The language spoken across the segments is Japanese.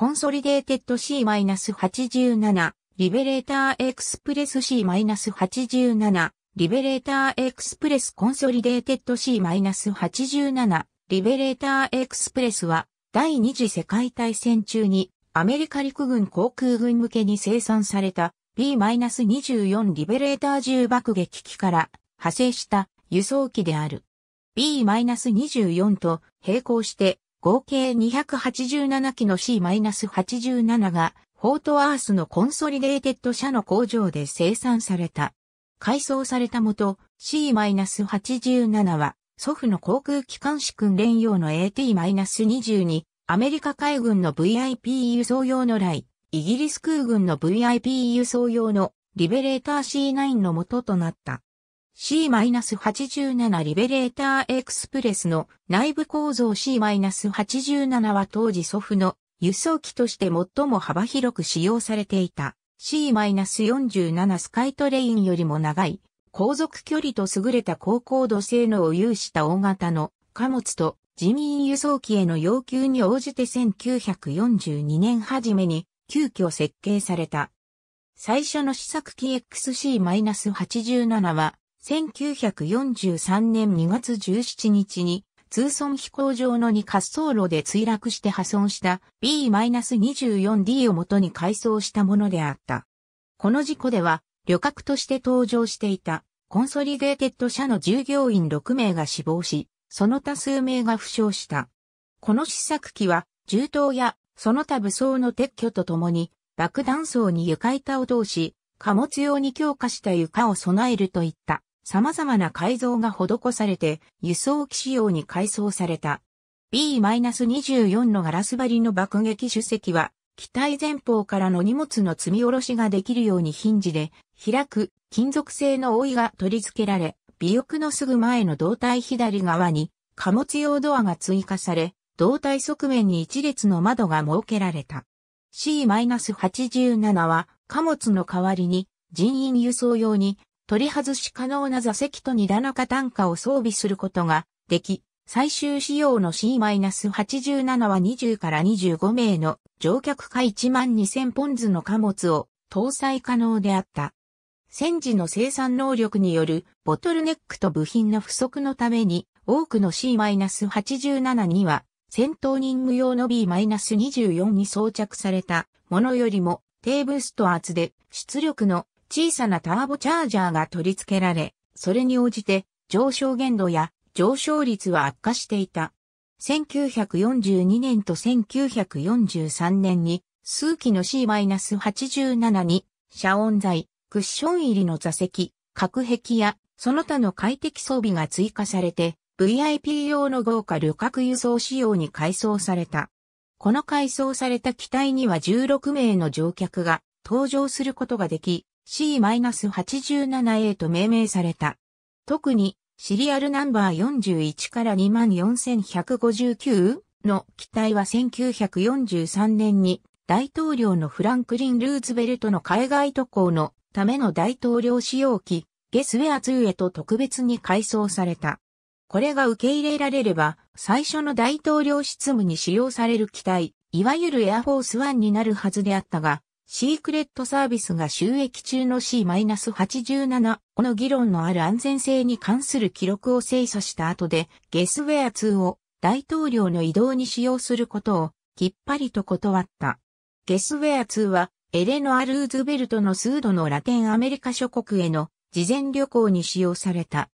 コンソリデーテッド C-87、リベレーターエクスプレス C-87、リベレーターエクスプレスコンソリデーテッド C-87、リベレーターエクスプレスは、第二次世界大戦中に、アメリカ陸軍航空軍向けに生産された B-24 リベレーター銃爆撃機から派生した輸送機である。B-24 と並行して合計287機の C-87 が、フォートアースのコンソリデーテッド社の工場で生産された。改装されたもと、C-87 は、祖父の航空機関士訓練用の AT-22、アメリカ海軍の VIP 輸送用のライ、イギリス空軍の VIP 輸送用のリベレーター C9 の元となった。C-87 リベレーターエクスプレスの内部構造 C-87 は当時祖父の輸送機として最も幅広く使用されていた C-47 スカイトレインよりも長い航続距離と優れた高高度性能を有した大型の貨物と人民輸送機への要求に応じて1942年初めに急遽設計された。最初の試作機 XC-87 は1943年2月17日に、通村飛行場の2滑走路で墜落して破損した B-24D を元に改装したものであった。この事故では、旅客として搭乗していたコンソリデーテッド社の従業員6名が死亡し、その他数名が負傷した。この試作機は、銃刀やその他武装の撤去とともに、爆弾層に床板を通し、貨物用に強化した床を備えるといった様々な改造が施されて輸送機仕様に改装された。B-24 のガラス張りの爆撃手席は、機体前方からの荷物の積み下ろしができるようにヒンジで開く金属製の覆いが取り付けられ、尾翼のすぐ前の胴体左側に貨物用ドアが追加され、胴体側面に一列の窓が設けられた。C-87 は貨物の代わりに人員輸送用に取り外し可能な座席と2段化単価を装備することができ、最終仕様の C-87 は20から25名の乗客か1万2000ポンズの貨物を搭載可能であった。戦時の生産能力によるボトルネックと部品の不足のために多くの C-87 には戦闘任務用の B-24 に装着されたものよりも低ブースト圧で出力の小さなターボチャージャーが取り付けられ、それに応じて上昇限度や上昇率は悪化していた。1942年と1943年に数機の C-87 に遮音材、クッション入りの座席、隔壁やその他の快適装備が追加されて VIP 用の豪華旅客輸送仕様に改装された。この改装された機体には16名の乗客が搭乗することができ、C-87A と命名された。特に、シリアルナンバー41から 24159? の機体は1943年に大統領のフランクリン・ルーズベルトの海外渡航のための大統領使用機ゲスウェア2へと特別に改装された。これが受け入れられれば最初の大統領執務に使用される機体、いわゆるエアフォースワンになるはずであったが、シークレットサービスが収益中の C-87 この議論のある安全性に関する記録を精査した後で、ゲスウェア2を大統領の移動に使用することをきっぱりと断った。ゲスウェア2は、エレノア・ルーズベルトの数度のラテンアメリカ諸国への事前旅行に使用された。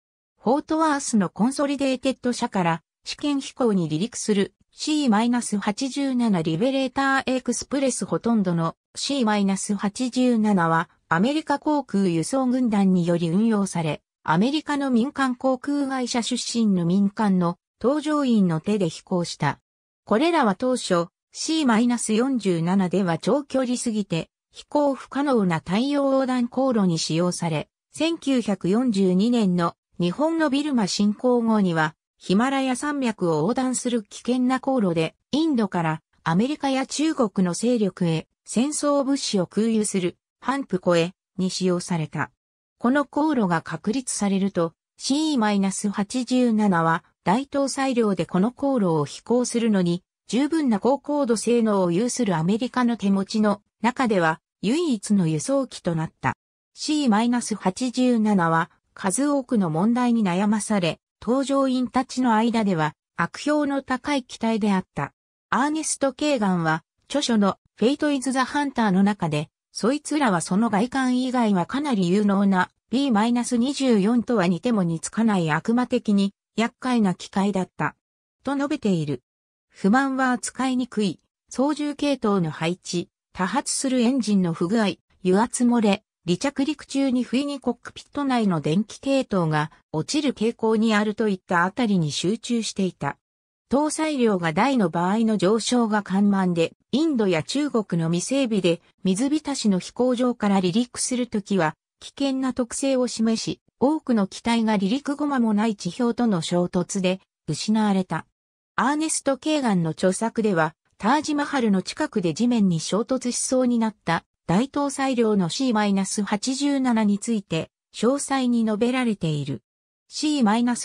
フォートワースのコンソリデーテッド社から試験飛行に離陸する C-87 リベレーターエクスプレスほとんどの C-87 はアメリカ航空輸送軍団により運用され、アメリカの民間航空会社出身の民間の搭乗員の手で飛行した。これらは当初 C-47 では長距離すぎて飛行不可能な太陽横断航路に使用され、1942年の日本のビルマ侵攻後にはヒマラヤ山脈を横断する危険な航路でインドからアメリカや中国の勢力へ戦争物資を空輸する、反復コへに使用された。この航路が確立されると、CE-87 は大東裁量でこの航路を飛行するのに、十分な高高度性能を有するアメリカの手持ちの中では唯一の輸送機となった。C-87 は数多くの問題に悩まされ、搭乗員たちの間では悪評の高い機体であった。アーネスト・ケーガンは、著書のフェイト・イズ・ザ・ハンターの中で、そいつらはその外観以外はかなり有能な B-24 とは似ても似つかない悪魔的に厄介な機械だった。と述べている。不満は扱いにくい、操縦系統の配置、多発するエンジンの不具合、油圧漏れ、離着陸中に不意にコックピット内の電気系統が落ちる傾向にあるといったあたりに集中していた。搭載量が大の場合の上昇が緩慢で、インドや中国の未整備で水浸しの飛行場から離陸するときは、危険な特性を示し、多くの機体が離陸後間もない地表との衝突で失われた。アーネスト・ケーガンの著作では、タージマハルの近くで地面に衝突しそうになった大搭載量の C-87 について詳細に述べられている。C-87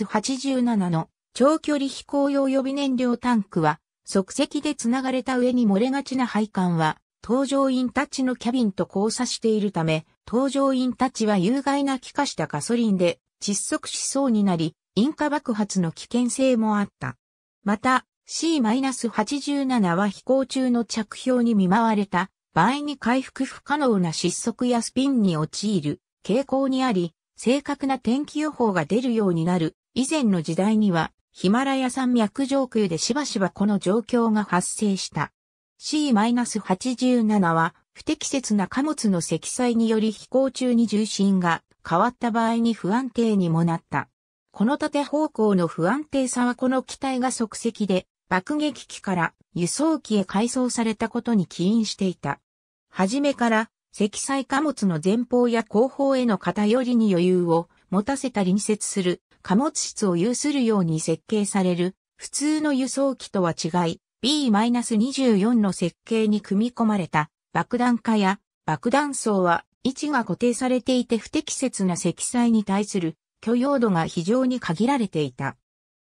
の長距離飛行用予備燃料タンクは、即席で繋がれた上に漏れがちな配管は、搭乗員たちのキャビンと交差しているため、搭乗員たちは有害な気化したガソリンで窒息しそうになり、引火爆発の危険性もあった。また、C-87 は飛行中の着氷に見舞われた場合に回復不可能な失速やスピンに陥る傾向にあり、正確な天気予報が出るようになる以前の時代にはヒマラヤ山脈上空でしばしばこの状況が発生した。C-87 は不適切な貨物の積載により飛行中に重心が変わった場合に不安定にもなった。この縦方向の不安定さはこの機体が即席で爆撃機から輸送機へ改装されたことに起因していた。はじめから積載貨物の前方や後方への偏りに余裕を持たせた隣接する貨物室を有するように設計される普通の輸送機とは違い B-24 の設計に組み込まれた爆弾化や爆弾層は位置が固定されていて不適切な積載に対する許容度が非常に限られていた。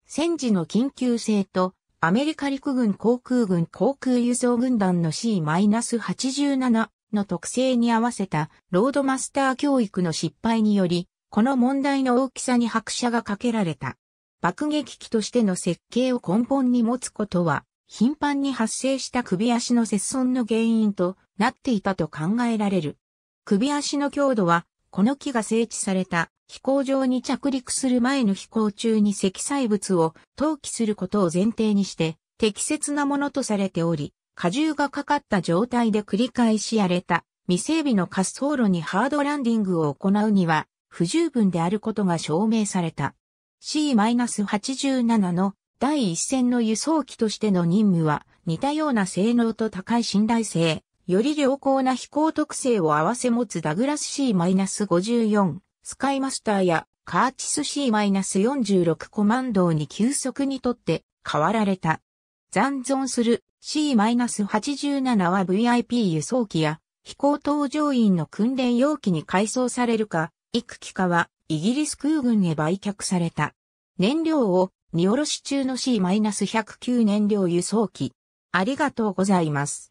戦時の緊急性とアメリカ陸軍航空軍航空輸送軍団の C-87 の特性に合わせたロードマスター教育の失敗によりこの問題の大きさに拍車がかけられた。爆撃機としての設計を根本に持つことは、頻繁に発生した首足の切損の原因となっていたと考えられる。首足の強度は、この木が整地された飛行場に着陸する前の飛行中に積載物を投棄することを前提にして適切なものとされており、荷重がかかった状態で繰り返し荒れた未整備の滑走路にハードランディングを行うには不十分であることが証明された。C-87 の第一線の輸送機としての任務は似たような性能と高い信頼性、より良好な飛行特性を併せ持つダグラス C-54、スカイマスターやカーチス C-46 コマンドに急速にとって変わられた。残存する C-87 は VIP 輸送機や飛行搭乗員の訓練容器に改装されるか、幾期かはイギリス空軍へ売却された。燃料を荷下ろし中の C-109 燃料輸送機。ありがとうございます。